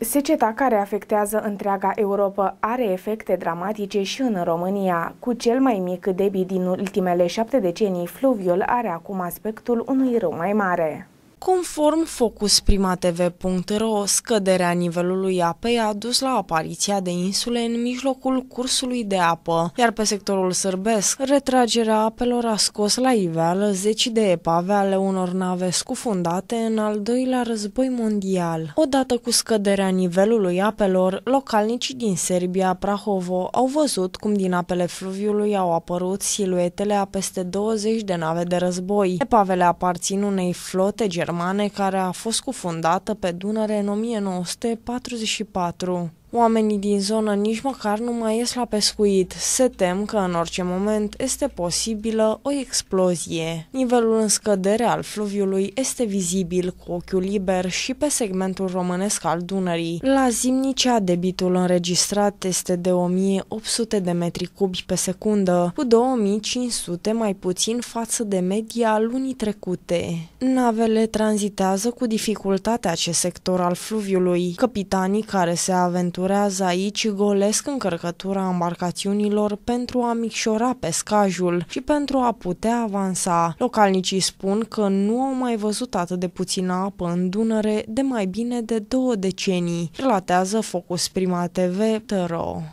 Seceta care afectează întreaga Europa are efecte dramatice și în România. Cu cel mai mic debit din ultimele șapte decenii, fluviul are acum aspectul unui râu mai mare. Conform focusprimatv.ro, scăderea nivelului apei a dus la apariția de insule în mijlocul cursului de apă, iar pe sectorul sârbesc, retragerea apelor a scos la iveală zeci de epave ale unor nave scufundate în al doilea război mondial. Odată cu scăderea nivelului apelor, localnicii din Serbia, Prahovo, au văzut cum din apele fluviului au apărut siluetele a peste 20 de nave de război. Epavele aparțin unei flote germane germane care a fost cufundată pe Dunăre în 1944. Oamenii din zonă nici măcar nu mai ies la pescuit. Se tem că în orice moment este posibilă o explozie. Nivelul în scădere al fluviului este vizibil cu ochiul liber și pe segmentul românesc al Dunării. La Zimnicea, debitul înregistrat este de 1800 de metri cubi pe secundă, cu 2500 mai puțin față de media lunii trecute. Navele tranzitează cu dificultate acest sector al fluviului. Capitanii care se aventurează aventurează aici golesc încărcătura embarcațiunilor pentru a micșora pescajul și pentru a putea avansa. Localnicii spun că nu au mai văzut atât de puțină apă în Dunăre de mai bine de două decenii, relatează Focus Prima TV Tăro.